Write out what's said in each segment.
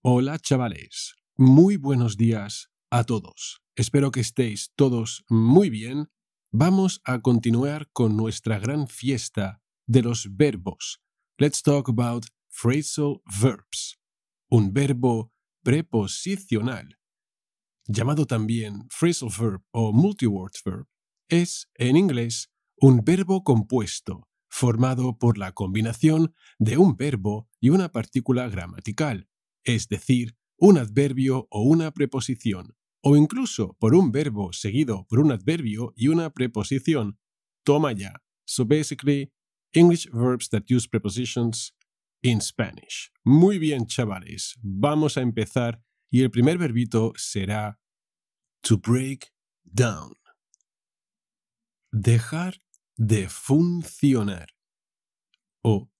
Hola chavales, muy buenos días a todos. Espero que estéis todos muy bien. Vamos a continuar con nuestra gran fiesta de los verbos. Let's talk about phrasal verbs. Un verbo preposicional, llamado también phrasal verb o multiword verb, es en inglés un verbo compuesto formado por la combinación de un verbo y una partícula gramatical es decir, un adverbio o una preposición, o incluso por un verbo seguido por un adverbio y una preposición. Toma ya. So basically, English verbs that use prepositions in Spanish. Muy bien, chavales. Vamos a empezar y el primer verbito será to break down. Dejar de funcionar o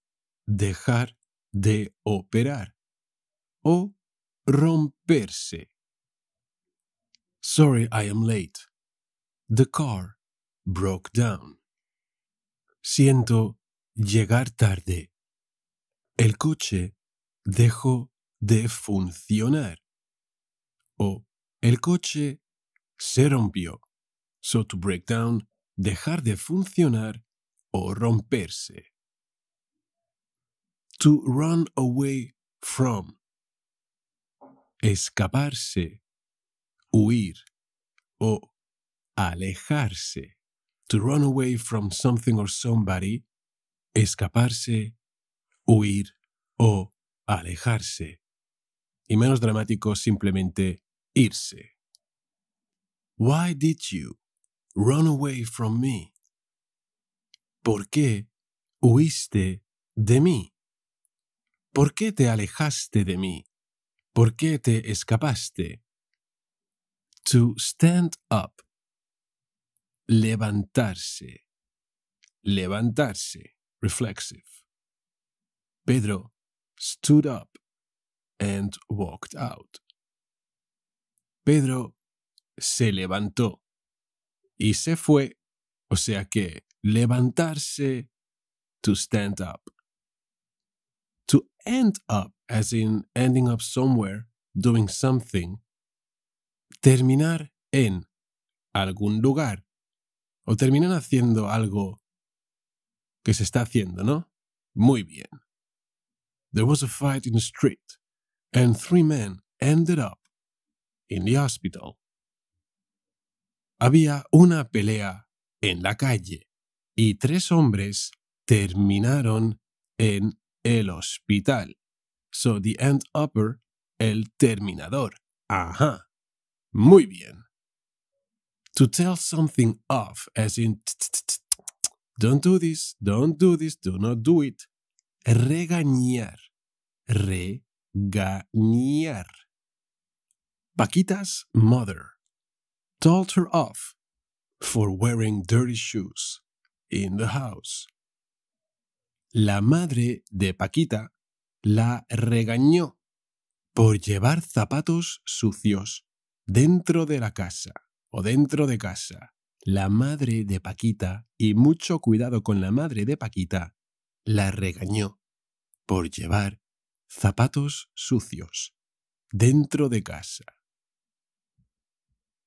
dejar de operar o romperse. Sorry I am late. The car broke down. Siento llegar tarde. El coche dejó de funcionar. O el coche se rompió. So to break down, dejar de funcionar o romperse. To run away from escaparse, huir o alejarse. To run away from something or somebody, escaparse, huir o alejarse. Y menos dramático, simplemente irse. Why did you run away from me? ¿Por qué huiste de mí? ¿Por qué te alejaste de mí? ¿Por qué te escapaste? To stand up. Levantarse. Levantarse. Reflexive. Pedro stood up and walked out. Pedro se levantó y se fue, o sea que levantarse, to stand up. To end up as in ending up somewhere, doing something, terminar en algún lugar o terminar haciendo algo que se está haciendo, ¿no? Muy bien. There was a fight in the street, and three men ended up in the hospital. Había una pelea en la calle y tres hombres terminaron en el hospital. So the end upper, el terminador. Aha, Muy bien. To tell something off, as in, don't do this, don't do this, do not do it. Regañar. Regañar. Paquita's mother told her off for wearing dirty shoes in the house. La madre de Paquita la regañó por llevar zapatos sucios dentro de la casa o dentro de casa. La madre de Paquita, y mucho cuidado con la madre de Paquita, la regañó por llevar zapatos sucios dentro de casa.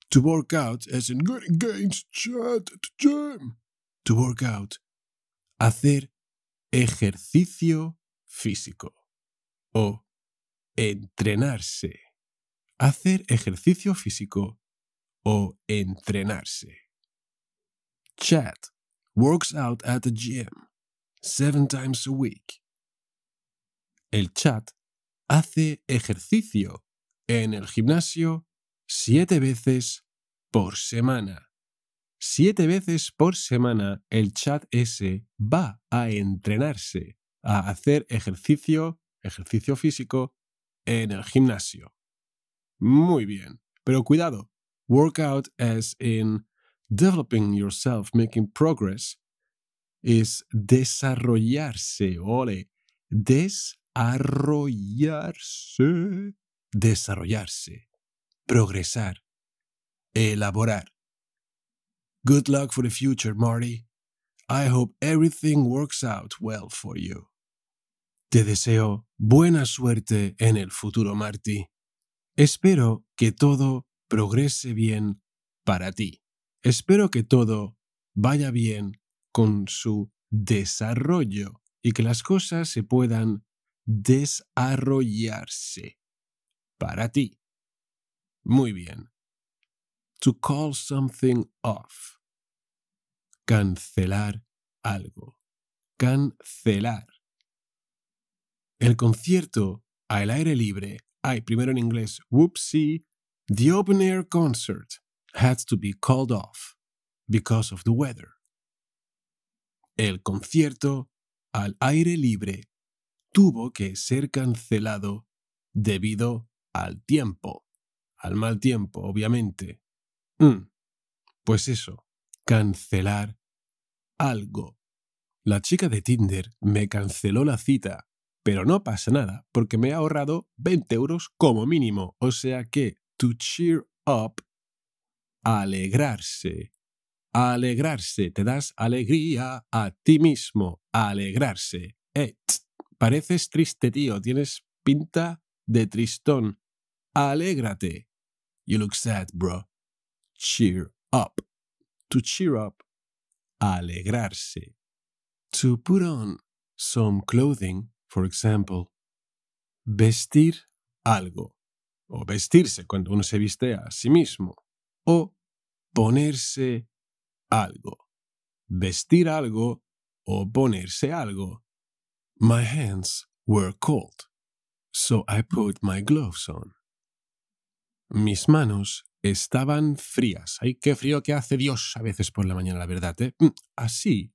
To work out es in good chat gym. To work out. Hacer ejercicio físico o entrenarse. Hacer ejercicio físico o entrenarse. Chat works out at the gym seven times a week. El chat hace ejercicio en el gimnasio siete veces por semana. Siete veces por semana el chat ese va a entrenarse, a hacer ejercicio ejercicio físico en el gimnasio. Muy bien, pero cuidado. Workout as in developing yourself, making progress, es desarrollarse, ole, desarrollarse, desarrollarse, progresar, elaborar. Good luck for the future, Marty. I hope everything works out well for you. Te deseo buena suerte en el futuro, Marty. Espero que todo progrese bien para ti. Espero que todo vaya bien con su desarrollo y que las cosas se puedan desarrollarse para ti. Muy bien. To call something off. Cancelar algo. Cancelar el concierto al aire libre, hay primero en inglés, whoopsie, the open air concert had to be called off because of the weather. El concierto al aire libre tuvo que ser cancelado debido al tiempo, al mal tiempo, obviamente. Mm, pues eso, cancelar algo. La chica de Tinder me canceló la cita pero no pasa nada, porque me he ahorrado 20 euros como mínimo. O sea que to cheer up, alegrarse. Alegrarse, te das alegría a ti mismo. Alegrarse. Eh, pareces triste, tío. Tienes pinta de tristón. Alégrate. You look sad, bro. Cheer up. To cheer up. Alegrarse. To put on some clothing por ejemplo, vestir algo, o vestirse cuando uno se viste a sí mismo, o ponerse algo, vestir algo o ponerse algo. My hands were cold, so I put my gloves on. Mis manos estaban frías. ¡Ay, qué frío que hace Dios a veces por la mañana, la verdad! ¿eh? Mm, así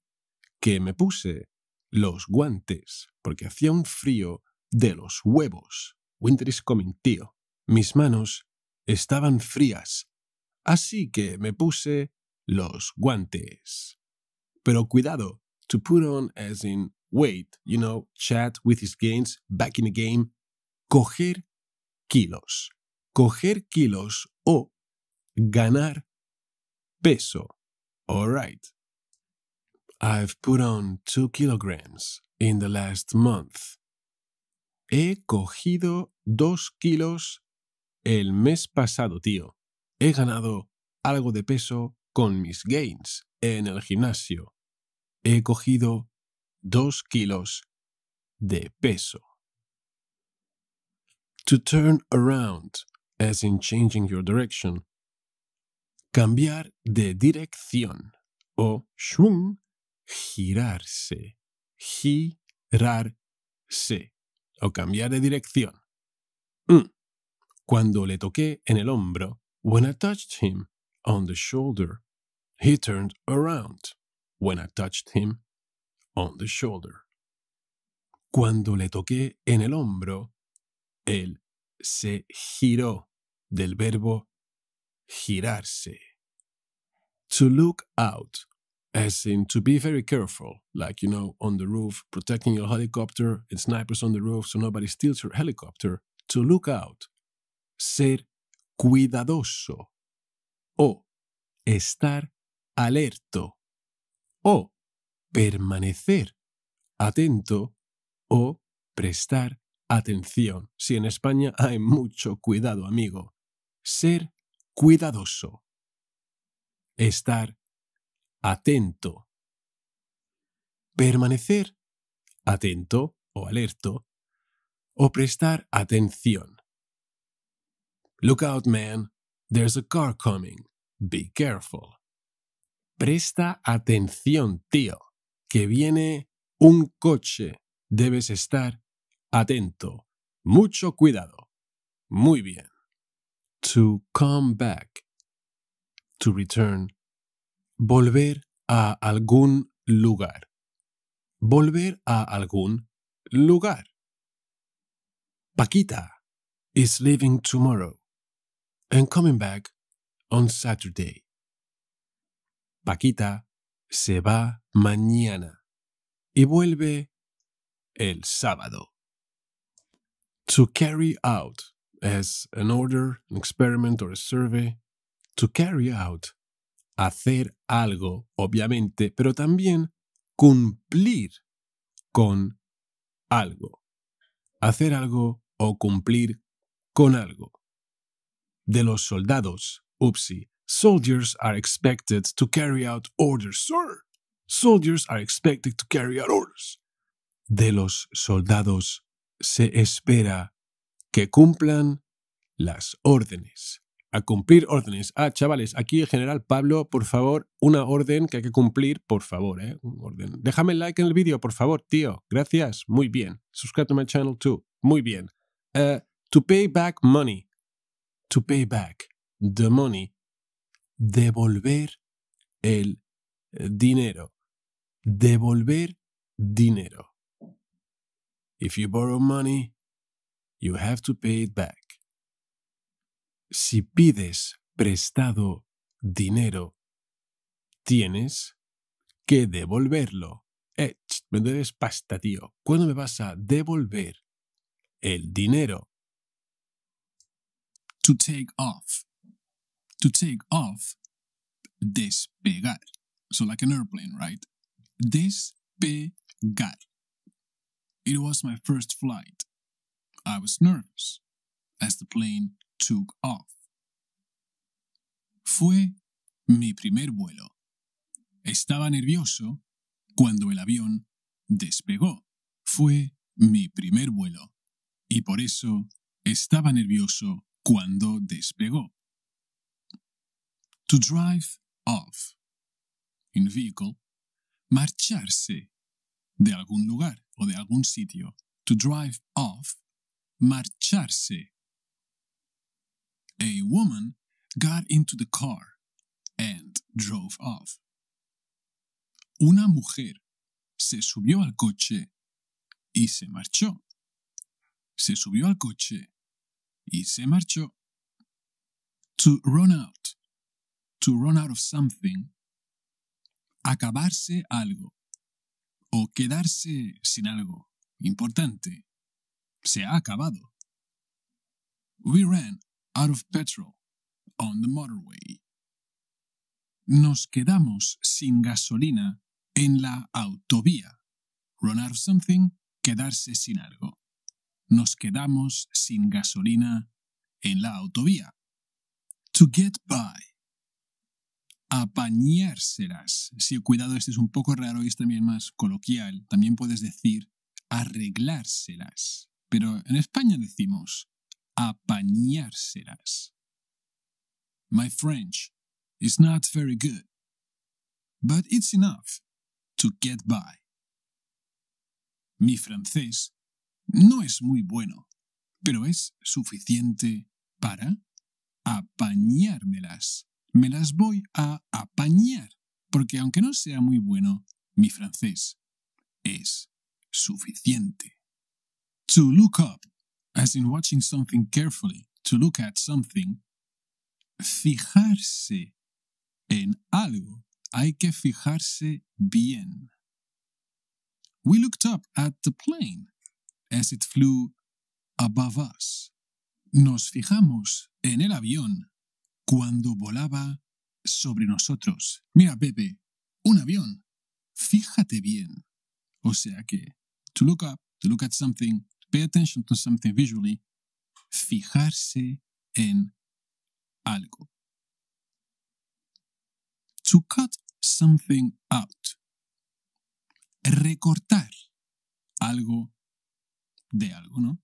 que me puse los guantes porque hacía un frío de los huevos. Winter is coming, tío. Mis manos estaban frías, así que me puse los guantes. Pero cuidado, to put on as in wait, you know, chat with his gains, back in the game, coger kilos. Coger kilos o ganar peso. All right. I've put on two kilograms in the last month. He cogido dos kilos el mes pasado, tío. He ganado algo de peso con mis gains en el gimnasio. He cogido dos kilos de peso. To turn around, as in changing your direction. Cambiar de dirección o girarse. GI-RAR-SE. o cambiar de dirección. Mm. Cuando le toqué en el hombro, when I touched him on the shoulder, he turned around. When I touched him on the shoulder. Cuando le toqué en el hombro, él se giró del verbo girarse. To look out as in to be very careful, like, you know, on the roof, protecting your helicopter and snipers on the roof so nobody steals your helicopter, to look out. Ser cuidadoso. O estar alerto. O permanecer atento. O prestar atención. Si en España hay mucho cuidado, amigo. Ser cuidadoso. Estar atento. Permanecer atento o alerto o prestar atención. Look out, man. There's a car coming. Be careful. Presta atención, tío, que viene un coche. Debes estar atento. Mucho cuidado. Muy bien. To come back. To return Volver a algún lugar. Volver a algún lugar. Paquita is leaving tomorrow and coming back on Saturday. Paquita se va mañana y vuelve el sábado. To carry out as an order, an experiment or a survey. To carry out hacer algo, obviamente, pero también cumplir con algo. Hacer algo o cumplir con algo. De los soldados, upsi, soldiers are expected to carry out orders, sir. Soldiers are expected to carry out orders. De los soldados se espera que cumplan las órdenes a cumplir órdenes. Ah, chavales, aquí el general Pablo, por favor, una orden que hay que cumplir, por favor, ¿eh? orden. Déjame like en el vídeo, por favor, tío. Gracias. Muy bien. Subscribe to my channel too. Muy bien. Eh, to pay back money. To pay back the money. Devolver el dinero. Devolver dinero. If you borrow money, you have to pay it back si pides prestado dinero, tienes que devolverlo. Eh, me debes pasta, tío. ¿Cuándo me vas a devolver el dinero? To take off. To take off. Despegar. So like an airplane, right? Despegar. It was my first flight. I was nervous, as the plane took off. Fue mi primer vuelo. Estaba nervioso cuando el avión despegó. Fue mi primer vuelo y por eso estaba nervioso cuando despegó. To drive off. In vehicle. Marcharse de algún lugar o de algún sitio. To drive off. Marcharse a woman got into the car and drove off. Una mujer se subió al coche y se marchó. Se subió al coche y se marchó. To run out. To run out of something. Acabarse algo. O quedarse sin algo. Importante. Se ha acabado. We ran out of petrol on the motorway. Nos quedamos sin gasolina en la autovía. Run out of something, quedarse sin algo. Nos quedamos sin gasolina en la autovía. To get by. Apañárselas. Si cuidado, este es un poco raro y es también más coloquial. También puedes decir arreglárselas. Pero en España decimos apañárselas. My French is not very good, but it's enough to get by. Mi francés no es muy bueno, pero es suficiente para apañármelas. Me las voy a apañar, porque aunque no sea muy bueno, mi francés es suficiente. To look up as in watching something carefully, to look at something, fijarse en algo, hay que fijarse bien. We looked up at the plane as it flew above us. Nos fijamos en el avión cuando volaba sobre nosotros. Mira, Pepe, un avión. Fíjate bien. O sea que, to look up, to look at something, Pay attention to something visually. Fijarse en algo. To cut something out. Recortar algo de algo, ¿no?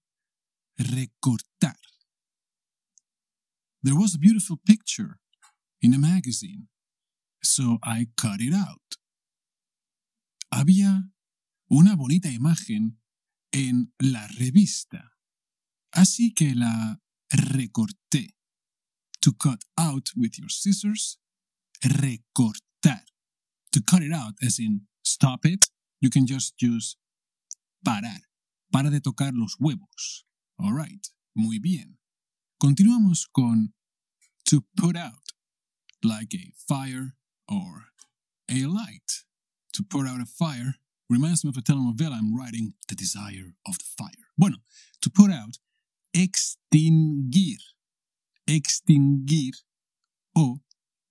Recortar. There was a beautiful picture in a magazine, so I cut it out. Había una bonita imagen en la revista. Así que la recorté. To cut out with your scissors. Recortar. To cut it out, as in stop it, you can just use parar. Para de tocar los huevos. Alright, muy bien. Continuamos con to put out, like a fire or a light. To put out a fire reminds me of a telenovela I'm writing, The Desire of the Fire. Bueno, to put out, extinguir, extinguir o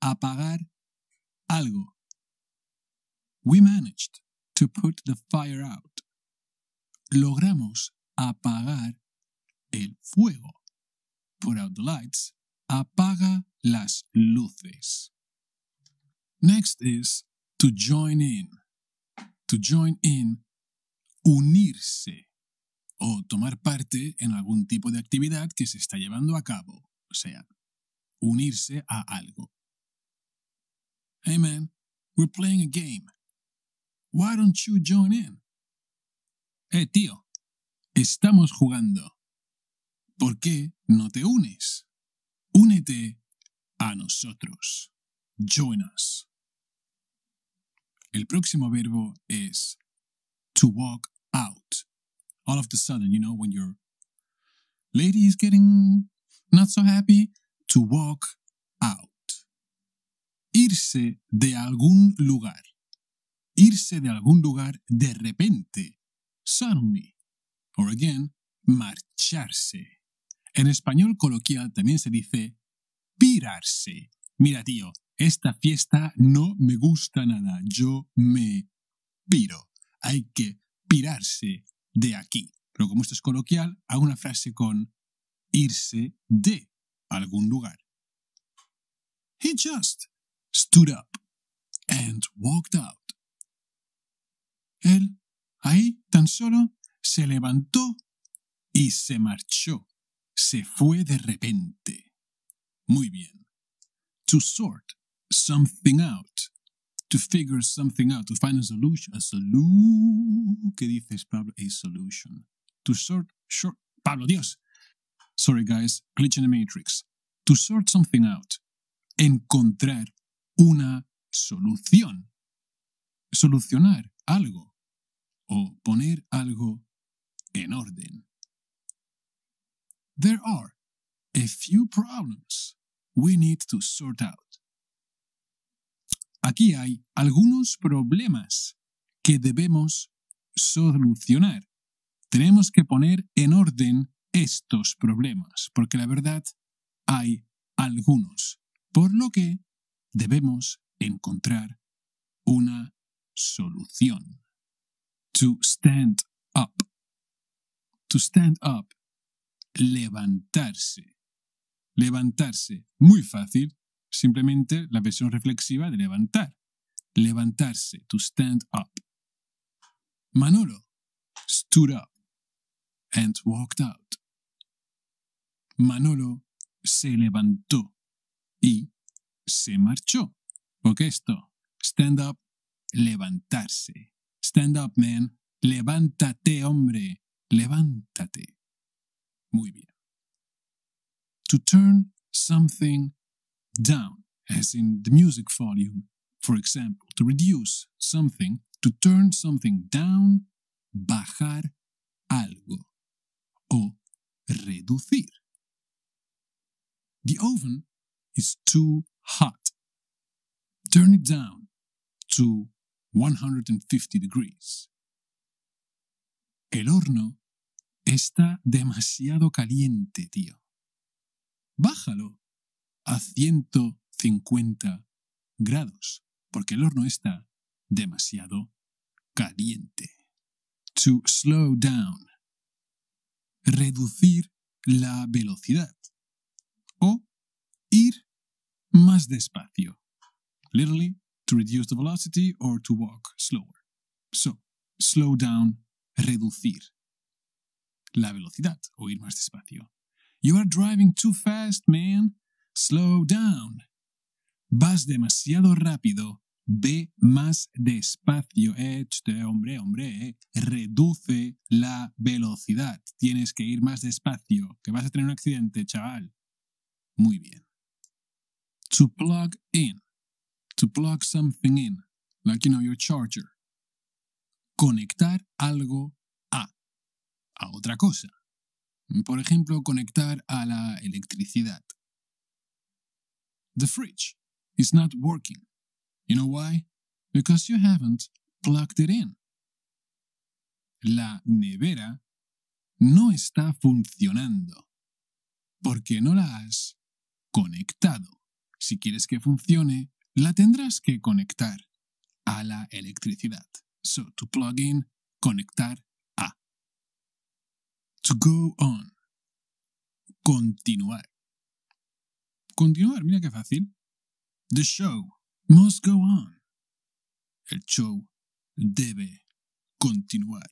apagar algo. We managed to put the fire out. Logramos apagar el fuego. Put out the lights. Apaga las luces. Next is to join in. to join in, unirse o tomar parte en algún tipo de actividad que se está llevando a cabo, o sea, unirse a algo. Hey we're playing a game. Why don't you join in? Eh, tío, estamos jugando. ¿Por qué no te unes? Únete a nosotros. Join us. El próximo verbo es to walk out. All of the sudden, you know, when your lady is getting not so happy, to walk out. Irse de algún lugar. Irse de algún lugar de repente. Suddenly. Or again, marcharse. En español coloquial también se dice pirarse. Mira, tío, esta fiesta no me gusta nada, yo me piro, hay que pirarse de aquí. Pero como esto es coloquial, hago una frase con irse de algún lugar. He just stood up and walked out. Él ahí tan solo se levantó y se marchó. Se fue de repente. Muy bien. To sort something out. To figure something out, to find a solution. A solution. ¿Qué dices, Pablo? A solution. To sort, short. Pablo, Dios. Sorry, guys. Glitch in the matrix. To sort something out. Encontrar una solución. Solucionar algo. O poner algo en orden. There are a few problems we need to sort out. Aquí hay algunos problemas que debemos solucionar. Tenemos que poner en orden estos problemas, porque la verdad hay algunos, por lo que debemos encontrar una solución. To stand up. To stand up. Levantarse. Levantarse. Muy fácil simplemente la versión reflexiva de levantar. Levantarse, to stand up. Manolo stood up and walked out. Manolo se levantó y se marchó. Porque esto, stand up, levantarse. Stand up, man. Levántate, hombre. Levántate. Muy bien. To turn something down, as in the music volume, for example, to reduce something, to turn something down, bajar algo, o reducir. The oven is too hot. Turn it down to 150 degrees. El horno está demasiado caliente, tío. Bájalo a 150 grados, porque el horno está demasiado caliente. To slow down. Reducir la velocidad. O ir más despacio. Literally, to reduce the velocity or to walk slower. So, slow down, reducir la velocidad o ir más despacio. You are driving too fast, man slow down. Vas demasiado rápido, ve más despacio, este hombre, hombre, eh, reduce la velocidad, tienes que ir más despacio, que vas a tener un accidente, chaval. Muy bien. To plug in, to plug something in, like you know your charger. Conectar algo a, a otra cosa. Por ejemplo, conectar a la electricidad. The fridge is not working. You know why? Because you haven't plugged it in. La nevera no está funcionando porque no la has conectado. Si quieres que funcione, la tendrás que conectar a la electricidad. So, to plug in, conectar a. To go on, continuar continuar, mira qué fácil. The show must go on. El show debe continuar.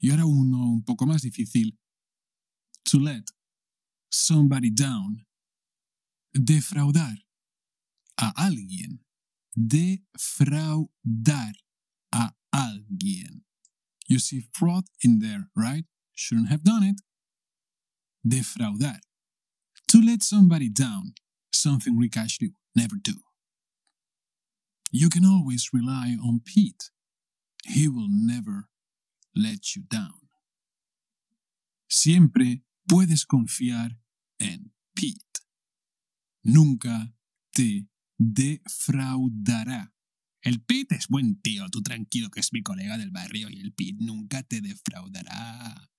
Y ahora uno un poco más difícil. To let somebody down. Defraudar a alguien. Defraudar a alguien. You see fraud in there, right? Shouldn't have done it. Defraudar. To let somebody down, something Rick Ashley would never do. You can always rely on Pete. He will never let you down. Siempre puedes confiar en Pete. Nunca te defraudará. El Pete es buen tío, tú tranquilo que es mi colega del barrio y el Pete nunca te defraudará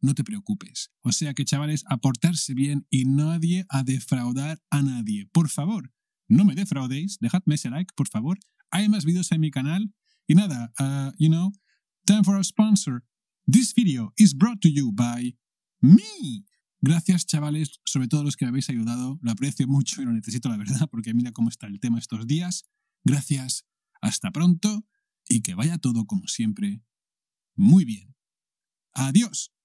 no te preocupes. O sea que, chavales, aportarse bien y nadie a defraudar a nadie. Por favor, no me defraudéis, dejadme ese like, por favor. Hay más vídeos en mi canal. Y nada, ah, you know, time for our sponsor. This video is brought to you by me. Gracias, chavales, sobre todo los que me habéis ayudado. Lo aprecio mucho y lo necesito, la verdad, porque mira cómo está el tema estos días. Gracias, hasta pronto y que vaya todo como siempre. Muy bien. Adiós.